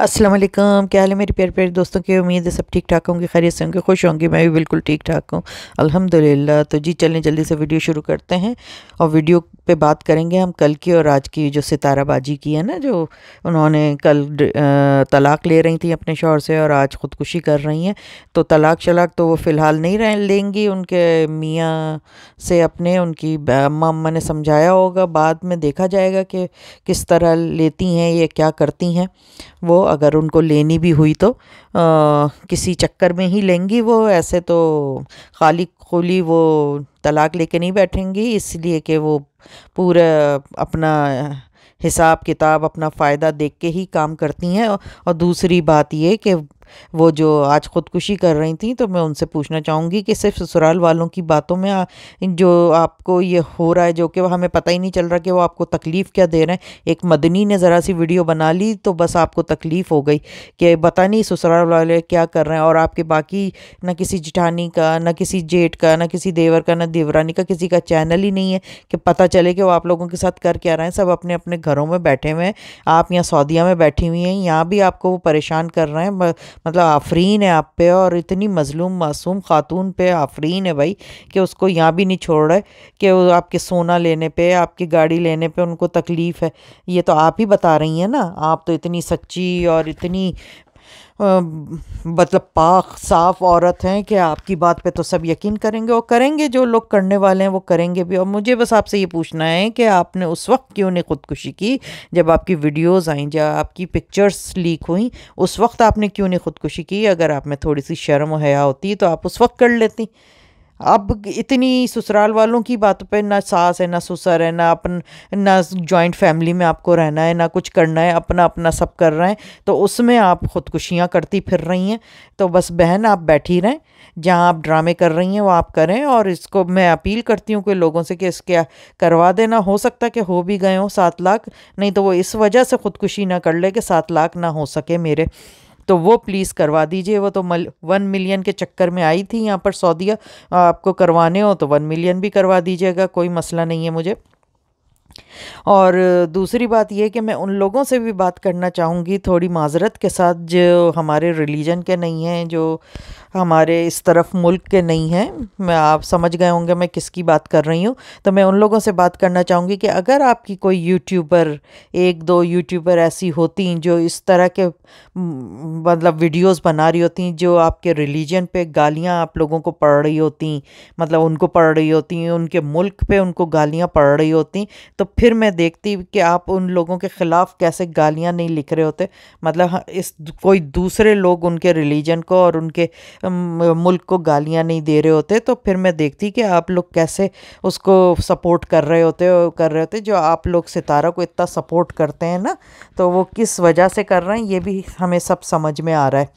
अस्सलाम वालेकुम क्या हाल है मेरे प्यारे प्यारे दोस्तों की उम्मीद है सब ठीक ठाक होंगे खैरियत से होंगे खुश होंगे मैं भी बिल्कुल ठीक ठाक हूँ अल्हम्दुलिल्लाह तो जी चलें जल्दी से वीडियो शुरू करते हैं और वीडियो पे बात करेंगे हम कल की और आज की जो सिताराबाजी की है ना जो उन्होंने कल तलाक ले रही थी अपने शोर से और आज ख़ुदकुशी कर रही हैं तो तलाक शलाक तो वो फ़िलहाल नहीं रह लेंगी उनके मियाँ से अपने उनकी अम्मा अम्मा ने समझाया होगा बाद में देखा जाएगा कि किस तरह लेती हैं या क्या करती हैं वो अगर उनको लेनी भी हुई तो आ, किसी चक्कर में ही लेंगी वो ऐसे तो खाली खुली वो तलाक लेके नहीं बैठेंगी इसलिए कि वो पूरा अपना हिसाब किताब अपना फ़ायदा देख के ही काम करती हैं और दूसरी बात ये कि वो जो आज ख़ुदकुशी कर रही थी तो मैं उनसे पूछना चाहूँगी कि सिर्फ ससुराल वालों की बातों में जो आपको ये हो रहा है जो कि वह हमें पता ही नहीं चल रहा कि वो आपको तकलीफ़ क्या दे रहे हैं एक मदनी ने ज़रा सी वीडियो बना ली तो बस आपको तकलीफ़ हो गई कि पता नहीं ससुराल वाले क्या कर रहे हैं और आपके बाकी ना किसी जिठानी का ना किसी जेठ का ना किसी देवर का ना देवरानी का किसी का चैनल ही नहीं है कि पता चले कि वो आप लोगों के साथ कर क्या रहे हैं सब अपने अपने घरों में बैठे हुए हैं आप यहाँ सऊदिया में बैठी हुई हैं यहाँ भी आपको वो परेशान कर रहे हैं मतलब आफरीन है आप पे और इतनी मजलूम मासूम खातून पे आफरीन है भाई कि उसको यहाँ भी नहीं छोड़ रहे कि आपके सोना लेने पे आपकी गाड़ी लेने पे उनको तकलीफ़ है ये तो आप ही बता रही हैं ना आप तो इतनी सच्ची और इतनी मतलब पाक साफ औरत हैं कि आपकी बात पे तो सब यकीन करेंगे और करेंगे जो लोग करने वाले हैं वो करेंगे भी और मुझे बस आपसे ये पूछना है कि आपने उस वक्त क्यों नहीं ख़ुदकुशी की जब आपकी वीडियोस आई जब आपकी पिक्चर्स लीक हुई उस वक्त आपने क्यों नहीं ख़ुदकुशी की अगर आप में थोड़ी सी शर्म हया होती तो आप उस वक्त कर लेती अब इतनी ससुराल वालों की बातों पे ना सास है ना ससुर है ना अपन ना जॉइंट फैमिली में आपको रहना है ना कुछ करना है अपना अपना सब कर रहे हैं तो उसमें आप खुदकुशियाँ करती फिर रही हैं तो बस बहन आप बैठी रहें जहाँ आप ड्रामे कर रही हैं वो आप करें और इसको मैं अपील करती हूँ कि लोगों से कि इसके करवा देना हो सकता है कि हो भी गए हों सात लाख नहीं तो वो इस वजह से खुदकुशी ना कर ले कि सात लाख ना हो सके मेरे तो वो प्लीज़ करवा दीजिए वो तो मल वन मिलियन के चक्कर में आई थी यहाँ पर सऊदीया आपको करवाने हो तो वन मिलियन भी करवा दीजिएगा कोई मसला नहीं है मुझे और दूसरी बात यह कि मैं उन लोगों से भी बात करना चाहूँगी थोड़ी माजरत के साथ जो हमारे रिलीजन के नहीं हैं जो हमारे इस तरफ मुल्क के नहीं हैं मैं आप समझ गए होंगे मैं किसकी बात कर रही हूँ तो मैं उन लोगों से बात करना चाहूँगी कि अगर आपकी कोई यूट्यूबर एक दो यूट्यूबर ऐसी होती जो इस तरह के मतलब वीडियोस बना रही होती जो आपके रिलीजन पे गालियाँ आप लोगों को पढ़ रही होती मतलब उनको पढ़ रही होती उनके मुल्क पर उनको गालियाँ पढ़ रही होती तो फिर मैं देखती कि आप उन लोगों के ख़िलाफ़ कैसे गालियाँ नहीं लिख रहे होते मतलब हाँ, इस कोई दूसरे लोग उनके रिलीजन को और उनके मुल्क को गालियाँ नहीं दे रहे होते तो फिर मैं देखती कि आप लोग कैसे उसको सपोर्ट कर रहे होते हो कर रहे होते जो आप लोग सितारा को इतना सपोर्ट करते हैं ना तो वो किस वजह से कर रहे हैं ये भी हमें सब समझ में आ रहा है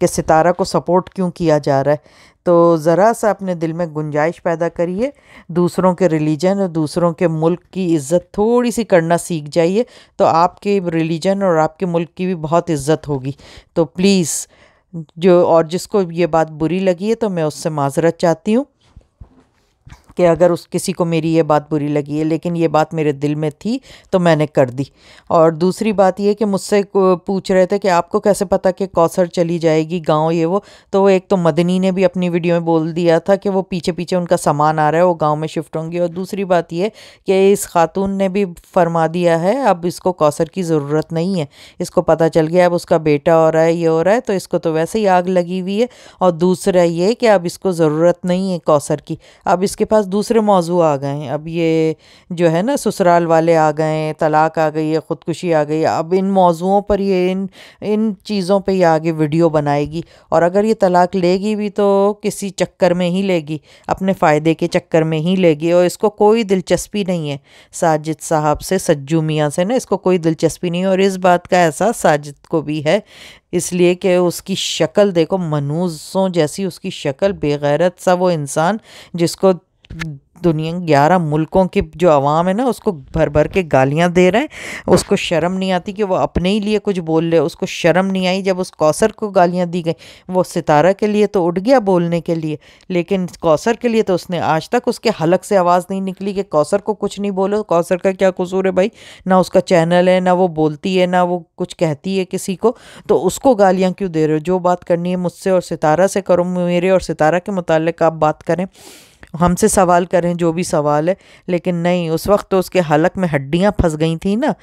कि सितारा को सपोर्ट क्यों किया जा रहा है तो ज़रा सा अपने दिल में गुंजाइश पैदा करिए दूसरों के रिलीजन और दूसरों के मुल्क की इज़्ज़त थोड़ी सी करना सीख जाइए तो आपके रिलीजन और आपके मुल्क की भी बहुत इज़्ज़त होगी तो प्लीज़ जो और जिसको ये बात बुरी लगी है तो मैं उससे माजरत चाहती हूँ कि अगर उस किसी को मेरी ये बात बुरी लगी है लेकिन ये बात मेरे दिल में थी तो मैंने कर दी और दूसरी बात ये कि मुझसे पूछ रहे थे कि आपको कैसे पता कि कौसर चली जाएगी गाँव ये वो तो एक तो मदनी ने भी अपनी वीडियो में बोल दिया था कि वो पीछे पीछे उनका सामान आ रहा है वो गाँव में शिफ्ट होंगी और दूसरी बात ये कि इस खातून ने भी फरमा दिया है अब इसको कौसर की ज़रूरत नहीं है इसको पता चल गया अब उसका बेटा हो रहा है ये हो रहा है तो इसको तो वैसे ही आग लगी हुई है और दूसरा ये कि अब इसको ज़रूरत नहीं है कौसर की अब इसके पास पास दूसरे मौजू आ गए अब ये जो है ना ससुराल वाले आ गए तलाक आ गई है ख़ुदकुशी आ गई अब इन मौजुओं पर ये इन इन चीज़ों पे ये आगे वीडियो बनाएगी और अगर ये तलाक लेगी भी तो किसी चक्कर में ही लेगी अपने फ़ायदे के चक्कर में ही लेगी और इसको कोई दिलचस्पी नहीं है साजिद साहब से सज्जू मियाँ से ना इसको कोई दिलचस्पी नहीं है और इस बात का एहसास साजिद को भी है इसलिए कि उसकी शक्ल देखो मनूसों जैसी उसकी शक्ल बेगैरत सा वो इंसान जिसको दुनिया ग्यारह मुल्कों के जो आवाम है ना उसको भर भर के गालियाँ दे रहे हैं उसको शर्म नहीं आती कि वो अपने ही लिए कुछ बोल रहे उसको शर्म नहीं आई जब उस कौसर को गालियाँ दी गई वो सितारा के लिए तो उठ गया बोलने के लिए लेकिन कौसर के लिए तो उसने आज तक उसके हलक से आवाज़ नहीं निकली कि कौसर को कुछ नहीं बोलो कौसर का क्या कसूर है भाई ना उसका चैनल है ना वो बोलती है ना वो कुछ कहती है किसी को तो उसको गालियाँ क्यों दे रहे हो जो बात करनी है मुझसे और सितारा से करो मेरे और सितारा के मुतल आप बात करें हमसे सवाल करें जो भी सवाल है लेकिन नहीं उस वक्त तो उसके हलक में हड्डियां फंस गई थी ना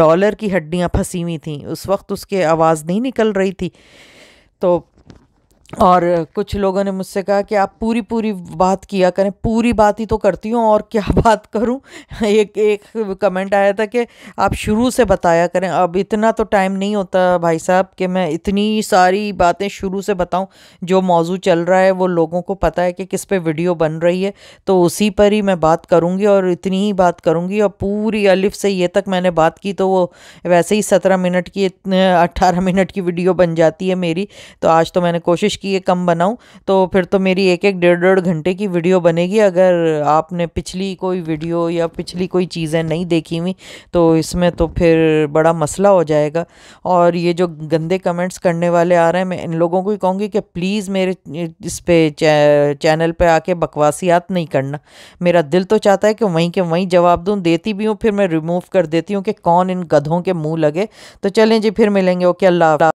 डॉलर की हड्डियां फंसी हुई थी उस वक्त उसकी आवाज़ नहीं निकल रही थी तो और कुछ लोगों ने मुझसे कहा कि आप पूरी पूरी बात किया करें पूरी बात ही तो करती हूँ और क्या बात करूँ एक एक कमेंट आया था कि आप शुरू से बताया करें अब इतना तो टाइम नहीं होता भाई साहब कि मैं इतनी सारी बातें शुरू से बताऊँ जो मौजू चल रहा है वो लोगों को पता है कि किस पे वीडियो बन रही है तो उसी पर ही मैं बात करूँगी और इतनी ही बात करूँगी और पूरी अलिफ से ये तक मैंने बात की तो वो वैसे ही सत्रह मिनट की अट्ठारह मिनट की वीडियो बन जाती है मेरी तो आज तो मैंने कोशिश ये कम बनाऊँ तो फिर तो मेरी एक एक डेढ़ डेढ़ घंटे की वीडियो बनेगी अगर आपने पिछली कोई वीडियो या पिछली कोई चीज़ें नहीं देखी हुई तो इसमें तो फिर बड़ा मसला हो जाएगा और ये जो गंदे कमेंट्स करने वाले आ रहे हैं मैं इन लोगों को ही कहूँगी कि प्लीज़ मेरे इस पर चैनल पर आके बकवासियात नहीं करना मेरा दिल तो चाहता है कि वहीं के वहीं जवाब दूँ देती भी हूँ फिर मैं रिमूव कर देती हूँ कि कौन इन गधों के मुँह लगे तो चलें जी फिर मिलेंगे ओके अल्लाह